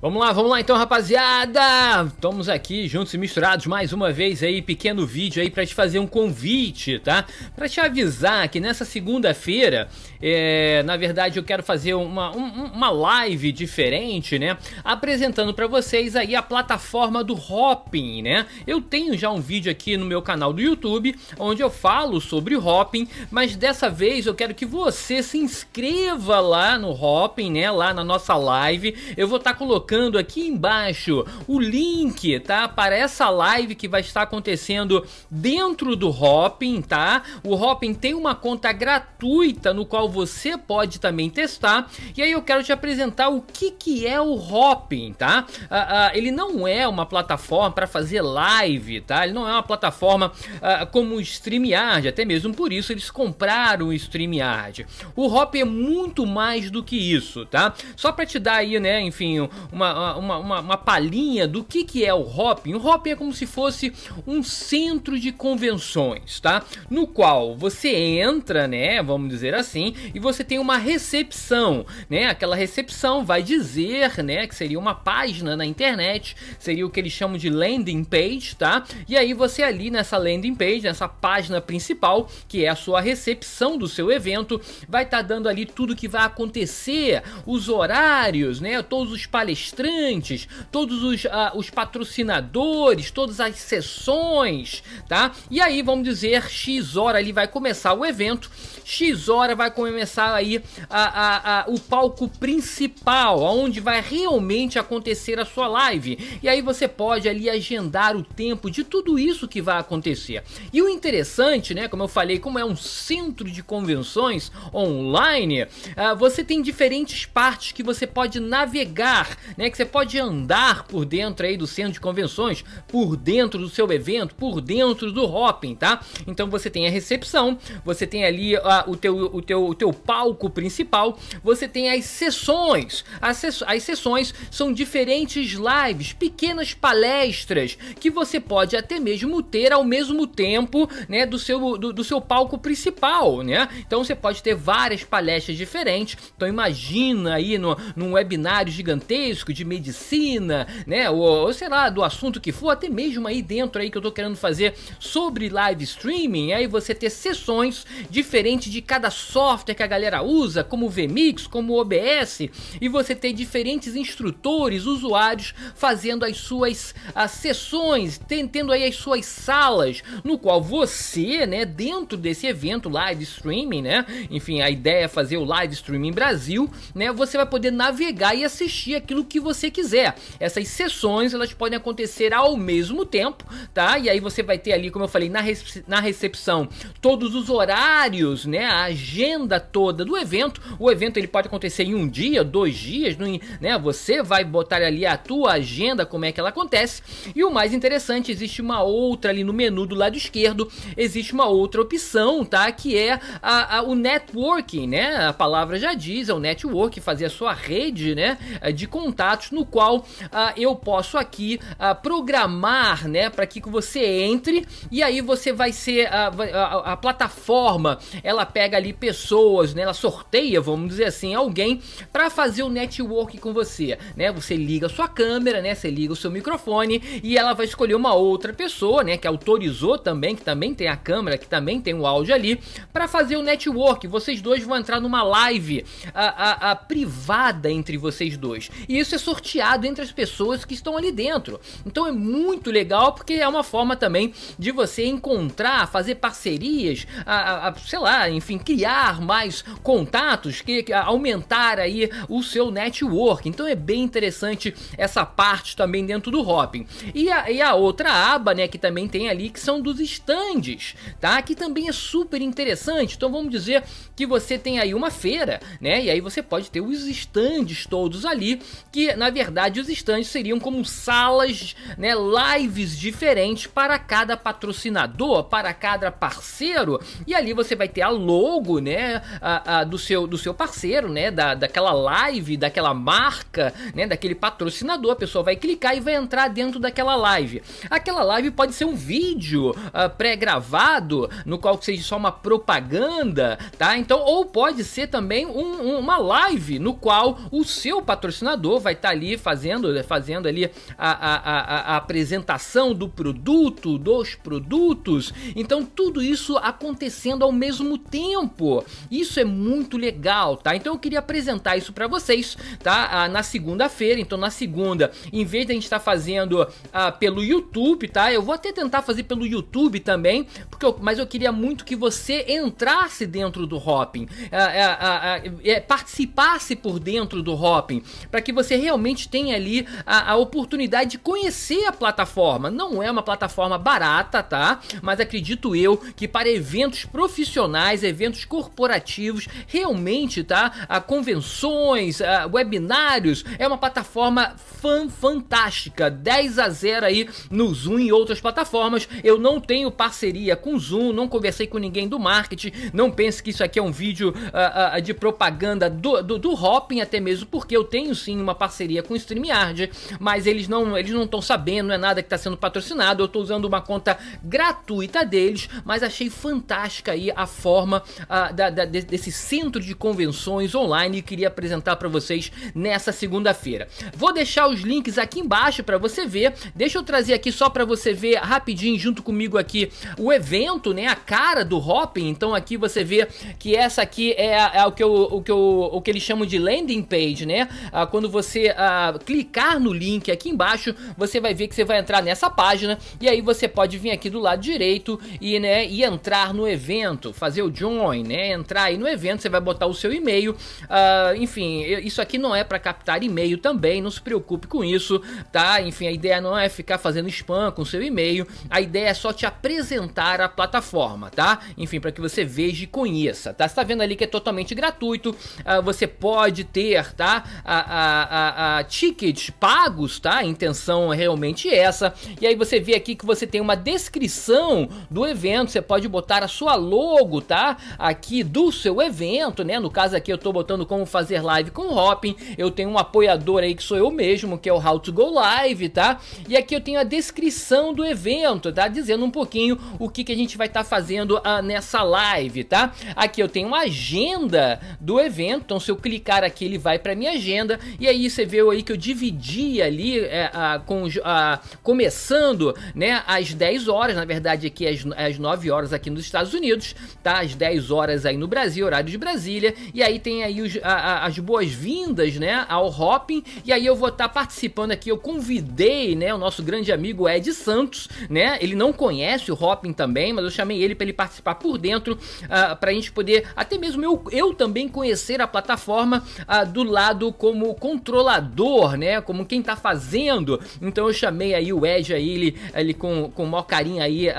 Vamos lá, vamos lá então, rapaziada! Estamos aqui juntos e misturados mais uma vez aí, pequeno vídeo aí para te fazer um convite, tá? Para te avisar que nessa segunda-feira, é, na verdade, eu quero fazer uma, um, uma live diferente, né? Apresentando para vocês aí a plataforma do Hopping, né? Eu tenho já um vídeo aqui no meu canal do YouTube onde eu falo sobre o Hopping, mas dessa vez eu quero que você se inscreva lá no Hopping, né? Lá na nossa live, eu vou estar tá colocando colocando aqui embaixo o link, tá? Para essa live que vai estar acontecendo dentro do Hopin tá? O Hopin tem uma conta gratuita no qual você pode também testar. E aí eu quero te apresentar o que, que é o Hopin tá? Ah, ah, ele não é uma plataforma para fazer live, tá? Ele não é uma plataforma ah, como o StreamYard, até mesmo por isso eles compraram o StreamYard. O Hopin é muito mais do que isso, tá? Só para te dar aí, né, enfim, uma, uma, uma, uma palhinha do que, que é o hopping. O hopping é como se fosse um centro de convenções, tá? No qual você entra, né? Vamos dizer assim, e você tem uma recepção, né? Aquela recepção vai dizer, né? Que seria uma página na internet, seria o que eles chamam de landing page, tá? E aí você ali nessa landing page, nessa página principal, que é a sua recepção do seu evento, vai estar tá dando ali tudo que vai acontecer, os horários, né? Todos os palestrantes palestrantes, todos os, uh, os patrocinadores, todas as sessões, tá? E aí, vamos dizer, X hora ali vai começar o evento, X hora vai começar aí a, a, a, o palco principal, onde vai realmente acontecer a sua live. E aí você pode ali agendar o tempo de tudo isso que vai acontecer. E o interessante, né, como eu falei, como é um centro de convenções online, uh, você tem diferentes partes que você pode navegar né? Que você pode andar por dentro aí do centro de convenções, por dentro do seu evento, por dentro do hopping, tá? Então você tem a recepção, você tem ali a, ah, o, teu, o, teu, o teu palco principal, você tem as sessões. As, as sessões são diferentes lives, pequenas palestras que você pode até mesmo ter ao mesmo tempo, né, do seu, do, do seu palco principal, né? Então você pode ter várias palestras diferentes. Então imagina aí no, num webinário gigantesco médico, de medicina, né? Ou, ou, sei lá, do assunto que for, até mesmo aí dentro aí que eu tô querendo fazer sobre live streaming, aí você ter sessões diferentes de cada software que a galera usa, como o VMix, como o OBS, e você ter diferentes instrutores, usuários fazendo as suas as sessões, tendo aí as suas salas, no qual você, né, dentro desse evento live streaming, né? Enfim, a ideia é fazer o live streaming Brasil, né? Você vai poder navegar e assistir aquilo que que você quiser. Essas sessões elas podem acontecer ao mesmo tempo, tá? E aí você vai ter ali, como eu falei, na, rece na recepção todos os horários, né? A agenda toda do evento. O evento ele pode acontecer em um dia, dois dias, no, né? Você vai botar ali a tua agenda, como é que ela acontece. E o mais interessante, existe uma outra ali no menu do lado esquerdo, existe uma outra opção, tá? Que é a, a, o networking, né? A palavra já diz, é o network, fazer a sua rede, né? É, de contato status no qual ah, eu posso aqui ah, programar, né, para que você entre e aí você vai ser ah, a, a, a, plataforma, ela pega ali pessoas, né, ela sorteia, vamos dizer assim, alguém para fazer o network com você, né? Você liga a sua câmera, né? Você liga o seu microfone e ela vai escolher uma outra pessoa, né, que autorizou também, que também tem a câmera, que também tem o áudio ali, para fazer o network. Vocês dois vão entrar numa live a, ah, a, ah, a privada entre vocês dois. E isso isso é sorteado entre as pessoas que estão ali dentro. Então é muito legal porque é uma forma também de você encontrar, fazer parcerias, a, a, sei lá, enfim, criar mais contatos, que, que aumentar aí o seu network. Então é bem interessante essa parte também dentro do Hopping. E a, e a outra aba, né, que também tem ali, que são dos estandes, tá? Que também é super interessante. Então vamos dizer que você tem aí uma feira, né? E aí você pode ter os estandes todos ali que que na verdade os estandes seriam como salas, né, lives diferentes para cada patrocinador, para cada parceiro, e ali você vai ter a logo, né, a, a, do seu do seu parceiro, né, da, daquela live, daquela marca, né, daquele patrocinador, a pessoa vai clicar e vai entrar dentro daquela live. Aquela live pode ser um vídeo uh, pré-gravado, no qual seja só uma propaganda, tá? Então, ou pode ser também um, um, uma live no qual o seu patrocinador vai vai estar tá ali fazendo, fazendo ali a, a, a, a, apresentação do produto, dos produtos. Então tudo isso acontecendo ao mesmo tempo. Isso é muito legal, tá? Então eu queria apresentar isso para vocês, tá? Ah, na segunda-feira, então na segunda, em vez de a gente estar tá fazendo ah, pelo YouTube, tá? Eu vou até tentar fazer pelo YouTube também, porque eu, mas eu queria muito que você entrasse dentro do Hopping, ah, ah, ah, ah é, participasse por dentro do Hopping, para que você realmente tem ali a, a oportunidade de conhecer a plataforma. Não é uma plataforma barata, tá? Mas acredito eu que para eventos profissionais, eventos corporativos, realmente, tá? A convenções, a webinários, é uma plataforma fan fantástica. 10 a 0 aí no Zoom e outras plataformas. Eu não tenho parceria com o Zoom, não conversei com ninguém do marketing. Não pense que isso aqui é um vídeo uh, uh, de propaganda do, do, do Hopping, até mesmo porque eu tenho sim uma parceria parceria com o StreamYard, mas eles não eles não estão sabendo, não é nada que está sendo patrocinado. Eu estou usando uma conta gratuita deles, mas achei fantástica aí a forma uh, da, da, desse centro de convenções online e queria apresentar para vocês nessa segunda-feira. Vou deixar os links aqui embaixo para você ver. Deixa eu trazer aqui só para você ver rapidinho junto comigo aqui o evento, né? A cara do Hopping. Então aqui você vê que essa aqui é, é o, que eu, o, que eu, o que eles chamam de landing page, né? Uh, quando você você uh, clicar no link aqui embaixo, você vai ver que você vai entrar nessa página e aí você pode vir aqui do lado direito e, né, e entrar no evento, fazer o join, né, entrar aí no evento, você vai botar o seu e-mail, uh, enfim, isso aqui não é para captar e-mail também, não se preocupe com isso, tá? Enfim, a ideia não é ficar fazendo spam com seu e-mail, a ideia é só te apresentar a plataforma, tá? Enfim, para que você veja e conheça, tá? Você tá vendo ali que é totalmente gratuito, uh, você pode ter, tá? A, a, a a, tickets pagos, tá? A intenção é realmente essa. E aí você vê aqui que você tem uma descrição do evento, você pode botar a sua logo, tá? Aqui do seu evento, né? No caso aqui eu tô botando como fazer live com Hopping. Eu tenho um apoiador aí que sou eu mesmo, que é o How to Go Live, tá? E aqui eu tenho a descrição do evento, tá? Dizendo um pouquinho o que, que a gente vai estar tá fazendo a ah, nessa live, tá? Aqui eu tenho uma agenda do evento, então se eu clicar aqui ele vai para minha agenda e aí você viu aí que eu dividi ali é, a, com, a, começando né, às 10 horas, na verdade aqui às, às 9 horas aqui nos Estados Unidos, tá? Às 10 horas aí no Brasil, horário de Brasília, e aí tem aí os, a, as boas-vindas, né, ao Hopping, e aí eu vou estar tá participando aqui, eu convidei, né, o nosso grande amigo Ed Santos, né, ele não conhece o Hopping também, mas eu chamei ele para ele participar por dentro, uh, ah, para a gente poder, até mesmo eu, eu também conhecer a plataforma uh, do lado como controle controlador, né? Como quem tá fazendo. Então eu chamei aí o Ed aí, ele, ele com, com o maior carinho aí a,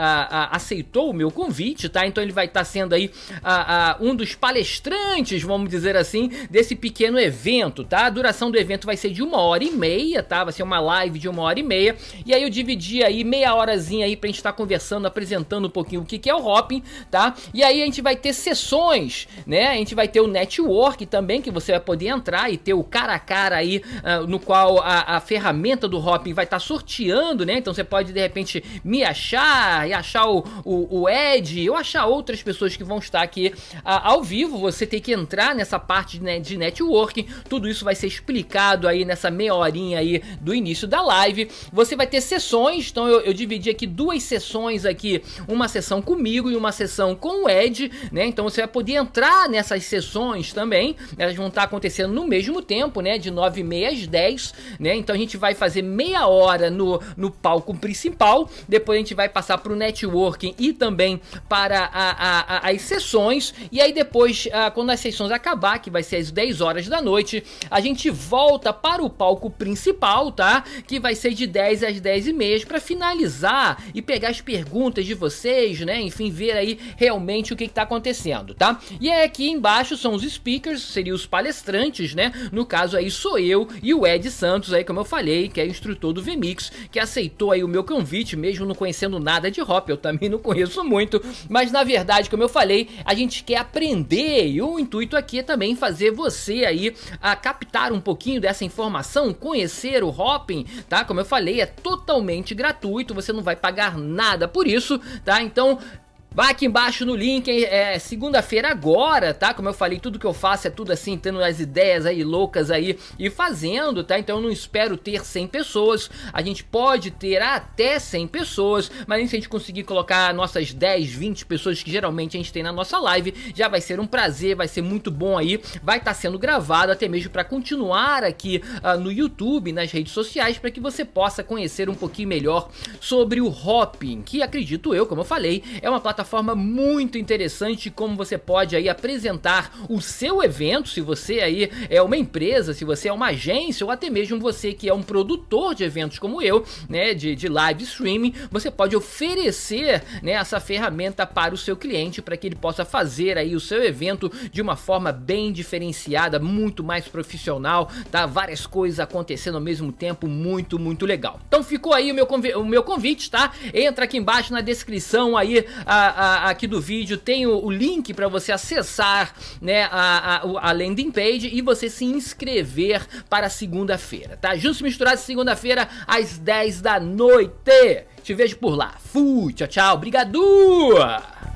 a, aceitou o meu convite, tá? Então ele vai estar tá sendo aí a, um dos palestrantes, vamos dizer assim, desse pequeno evento, tá? A duração do evento vai ser de uma hora e meia, tá? Vai ser uma live de uma hora e meia. E aí eu dividi aí meia horazinha aí pra gente estar tá conversando, apresentando um pouquinho o que, que é o hopping, tá? E aí a gente vai ter sessões, né? A gente vai ter o network também, que você vai poder entrar e ter o cara a cara aí aí uh, no qual a, a, ferramenta do Hopin vai estar tá sorteando, né? Então você pode de repente me achar e achar o, o, o Ed ou achar outras pessoas que vão estar aqui uh, ao vivo. Você tem que entrar nessa parte né, de networking. Tudo isso vai ser explicado aí nessa meia horinha aí do início da live. Você vai ter sessões, então eu, eu dividi aqui duas sessões aqui, uma sessão comigo e uma sessão com o Ed, né? Então você vai poder entrar nessas sessões também. Elas vão estar tá acontecendo no mesmo tempo, né? De 9 9 e meia às 10, né? Então a gente vai fazer meia hora no, no palco principal, depois a gente vai passar para o networking e também para a, a, a, as sessões, e aí depois, ah, quando as sessões acabar, que vai ser às 10 horas da noite, a gente volta para o palco principal, tá? Que vai ser de 10 às 10 e meia, para finalizar e pegar as perguntas de vocês, né? Enfim, ver aí realmente o que, está acontecendo, tá? E aí aqui embaixo são os speakers, seriam os palestrantes, né? No caso aí sou eu, eu e o Ed Santos aí, como eu falei, que é instrutor do VMix, que aceitou aí o meu convite, mesmo não conhecendo nada de hop, eu também não conheço muito, mas na verdade, como eu falei, a gente quer aprender e o intuito aqui é também fazer você aí a ah, captar um pouquinho dessa informação, conhecer o hopping, tá? Como eu falei, é totalmente gratuito, você não vai pagar nada por isso, tá? Então, Vai aqui embaixo no link, é, segunda-feira agora, tá? Como eu falei, tudo que eu faço é tudo assim, tendo as ideias aí loucas aí e fazendo, tá? Então eu não espero ter 100 pessoas, a gente pode ter até 100 pessoas, mas se a gente conseguir colocar nossas 10, 20 pessoas que geralmente a gente tem na nossa live, já vai ser um prazer, vai ser muito bom aí, vai estar tá sendo gravado até mesmo para continuar aqui uh, no YouTube, nas redes sociais, para que você possa conhecer um pouquinho melhor sobre o Hopping, que acredito eu, como eu falei, é uma plataforma plataforma muito interessante como você pode aí apresentar o seu evento, se você aí é uma empresa, se você é uma agência ou até mesmo você que é um produtor de eventos como eu, né, de, de live streaming, você pode oferecer né, essa ferramenta para o seu cliente para que ele possa fazer aí o seu evento de uma forma bem diferenciada, muito mais profissional, tá? Várias coisas acontecendo ao mesmo tempo, muito, muito legal. Então ficou aí o meu, o meu convite, tá? Entra aqui embaixo na descrição aí ah, a, aqui do vídeo tem o, o link para você acessar né, a, a, landing page e você se inscrever para segunda-feira, tá? justo misturado segunda-feira às 10 da noite. Te vejo por lá. Fui, tchau, tchau. Obrigado!